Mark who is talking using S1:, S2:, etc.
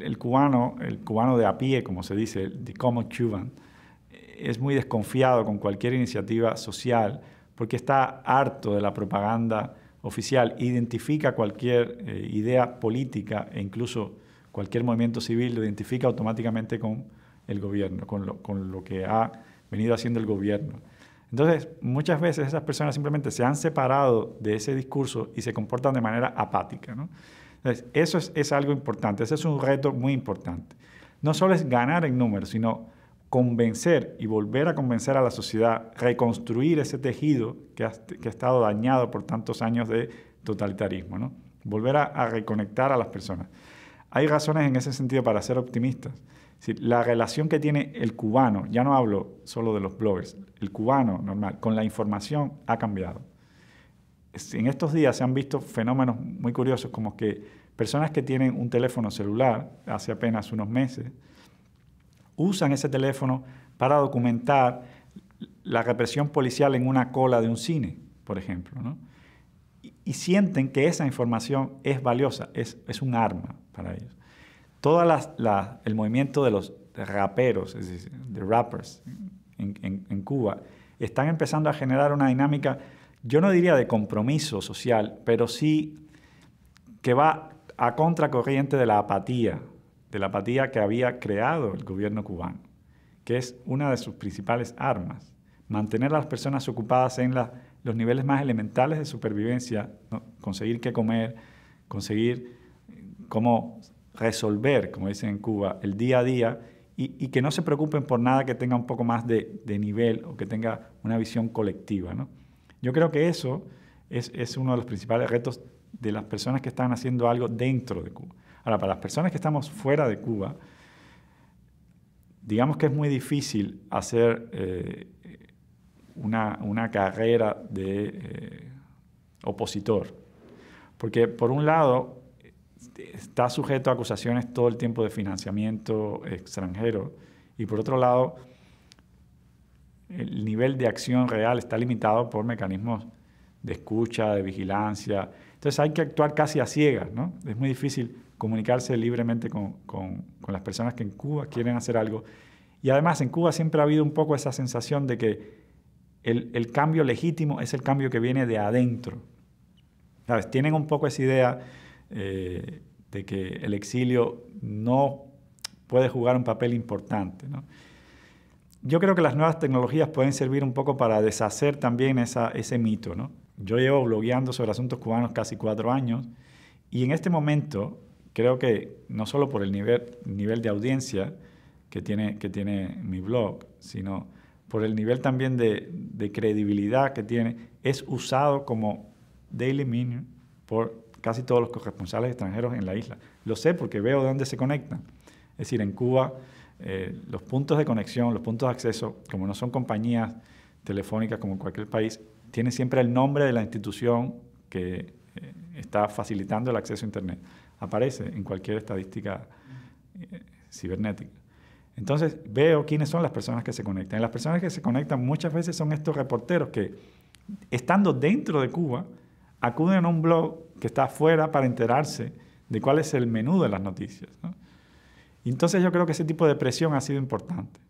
S1: El cubano, el cubano de a pie, como se dice, the common Cuban, es muy desconfiado con cualquier iniciativa social porque está harto de la propaganda oficial, identifica cualquier eh, idea política e incluso cualquier movimiento civil, lo identifica automáticamente con el gobierno, con lo, que ha venido haciendo el gobierno. Entonces, muchas veces esas personas simplemente se han separado de ese discurso y se comportan de manera apática. Entonces, eso es, algo importante, ese es un reto muy importante. No solo es ganar en números, sino convencer y volver a convencer a la sociedad, reconstruir ese tejido que ha, estado dañado por tantos años de totalitarismo, ¿no? volver a, reconectar a las personas. Hay razones en ese sentido para ser optimistas. la relación que tiene el cubano, ya no hablo solo de los bloggers, el cubano normal, con la información ha cambiado en estos días se han visto fenómenos muy curiosos, como que personas que tienen un teléfono celular hace apenas unos meses, usan ese teléfono para documentar la represión policial en una cola de un cine, por ejemplo, y, sienten que esa información es valiosa, es, un arma para ellos. Todo el movimiento de los raperos, de rappers en Cuba, están empezando a generar una dinámica yo no diría de compromiso social, pero sí que va a contracorriente de la apatía, de la apatía que había creado el gobierno cubano, que es una de sus principales armas, mantener a las personas ocupadas en los niveles más elementales de supervivencia, conseguir qué comer, conseguir eh, cómo resolver, como dicen en Cuba, el día a día y, que no se preocupen por nada que tenga un poco más de, de nivel o que tenga una visión colectiva. ¿no? Yo creo que eso es, uno de los principales retos de las personas que están haciendo algo dentro de Cuba. Ahora, para las personas que estamos fuera de Cuba, digamos que es muy difícil hacer eh, una, carrera de eh, opositor. Porque por un lado está sujeto a acusaciones todo el tiempo de financiamiento extranjero y por otro lado el nivel de acción real está limitado por mecanismos de escucha, de vigilancia. Entonces hay que actuar casi a ciegas, ¿no? Es muy difícil comunicarse libremente con, las personas que en Cuba quieren hacer algo. Y además en Cuba siempre ha habido un poco esa sensación de que el, cambio legítimo es el cambio que viene de adentro. ¿Sabes? Tienen un poco esa idea eh, de que el exilio no puede jugar un papel importante, ¿no? Yo creo que las nuevas tecnologías pueden servir un poco para deshacer también ese mito, ¿no? Yo llevo blogueando sobre asuntos cubanos casi cuatro años y en este momento creo que no solo por el nivel, nivel de audiencia que tiene, que tiene mi blog, sino por el nivel también de, de credibilidad que tiene, es usado como daily minion por casi todos los corresponsales extranjeros en la isla. Lo sé porque veo de dónde se conectan. Es decir, en Cuba eh, los puntos de conexión, los puntos de acceso, como no son compañías telefónicas como en cualquier país, tienen siempre el nombre de la institución que eh, está facilitando el acceso a Internet. Aparece en cualquier estadística eh, cibernética. Entonces veo quiénes son las personas que se conectan. Y las personas que se conectan muchas veces son estos reporteros que, estando dentro de Cuba, acuden a un blog que está afuera para enterarse de cuál es el menú de las noticias. Entonces yo creo que ese tipo de presión ha sido importante.